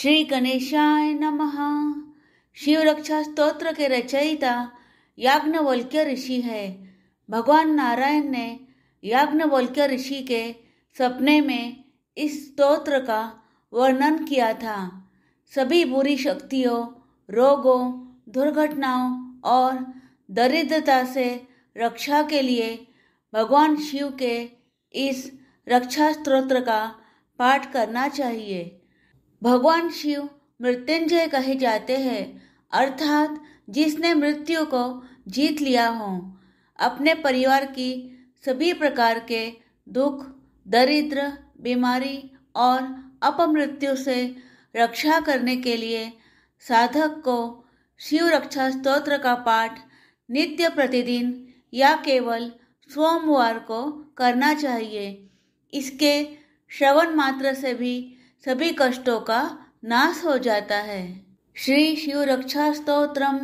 श्री गणेशाय नमः शिव रक्षा स्त्रोत्र के रचयिता याज्ञवल्क्य ऋषि है भगवान नारायण ने याज्ञवल्क्य ऋषि के सपने में इस स्तोत्र का वर्णन किया था सभी बुरी शक्तियों रोगों दुर्घटनाओं और दरिद्रता से रक्षा के लिए भगवान शिव के इस रक्षा स्त्रोत्र का पाठ करना चाहिए भगवान शिव मृत्युंजय कहे जाते हैं अर्थात जिसने मृत्यु को जीत लिया हो अपने परिवार की सभी प्रकार के दुख दरिद्र बीमारी और अपमृत्यु से रक्षा करने के लिए साधक को शिव रक्षा स्तोत्र का पाठ नित्य प्रतिदिन या केवल सोमवार को करना चाहिए इसके श्रवण मात्र से भी सभी कष्टों का नाश हो जाता है श्री शिव रक्षा स्त्रोत्रम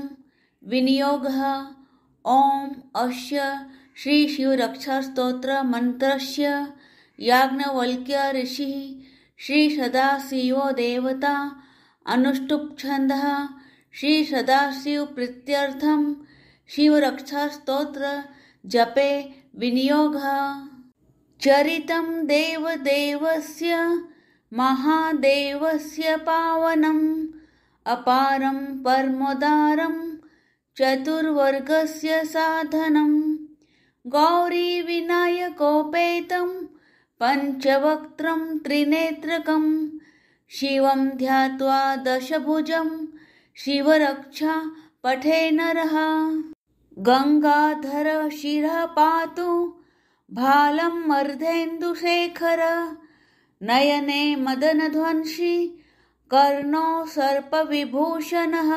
विनियोग ओम अश्य श्री शिव रक्षा स्त्रोत्र मंत्र याज्ञवल्क्य ऋषि श्री सदा शिवो देवता अनुष्टुप छंद श्री सदा शिव शिव रक्षा स्त्रोत्र जपे विनियोग चरितम देव देवस्य महादेवस्य पावनम् अपारं परमोदारं चतुर्वर्गस्य साधनं गौरीविनायकोपेतं पञ्चवक्त्रं त्रिनेत्रकं शिवं ध्यात्वा दशभुजं शिवरक्षा पठे नरः गङ्गाधर शिरः पातु भालं मर्धेन्दुशेखर नयने मदनध्वंसी कर्णो सर्पविभूषणः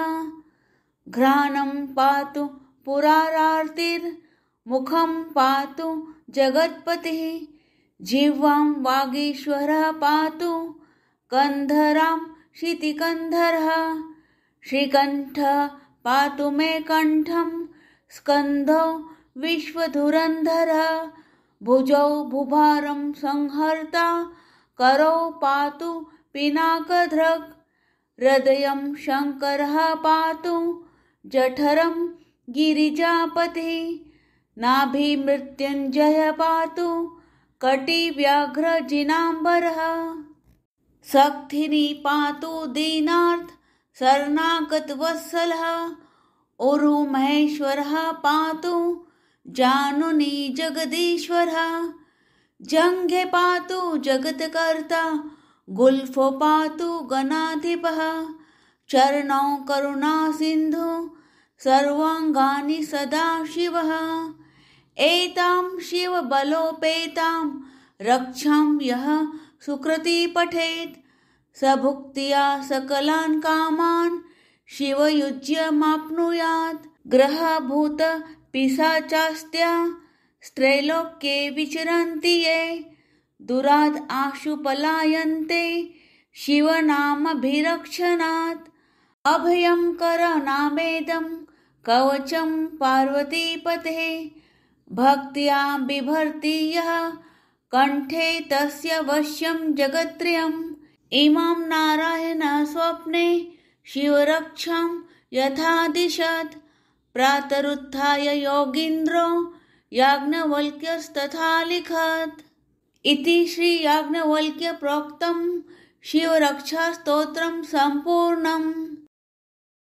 घ्राणं पातु पुरारार्तिर्मुखं पातु जगत्पतिः जिह्वां वागीश्वरः पातु कन्धरां क्षितिकन्धरः श्रीकण्ठ पातु मे कण्ठं स्कन्धौ विश्वधुरन्धरः भुजौ भुभारं संहर्ता करौ पातु पिनाकधृक् हृदयं शङ्करः पातु जठरं गिरिजापतिः नाभिमृत्युञ्जय पातु कटिव्याघ्रजिनाम्बरः शक्तिनी पातु दीनार्थ सर्णागतवत्सलः उरुमहेश्वरः पातु जानुनी जगदीश्वरः जंगे पातु जगतकर्ता गुल्फो पातु गणाधिपः करुणा सिंधु सर्वाङ्गानि सदा एताम शिव बलोपेता रक्षां यह सुकृति पठेत् स भुक्त्या सकलान् कामान् भूत ग्रहभूतपिशाचास्त्या स्त्रैलोक्ये विचरन्ति ये दुराद आशु पलायन्ते भिरक्षनात् अभयं नामेदं कवचं पार्वतीपते भक्त्या बिभर्ति यः कण्ठे तस्य वश्यं जगत्रियम् इमां नारायणस्वप्ने यथा यथादिशत् प्रातरुत्थाय योगीन्द्रो याज्ञवल्क्यस्तथा लिखत इति श्रीयाज्ञवल्क्यप्रोक्तं शिवरक्षास्तोत्रं संपूर्ण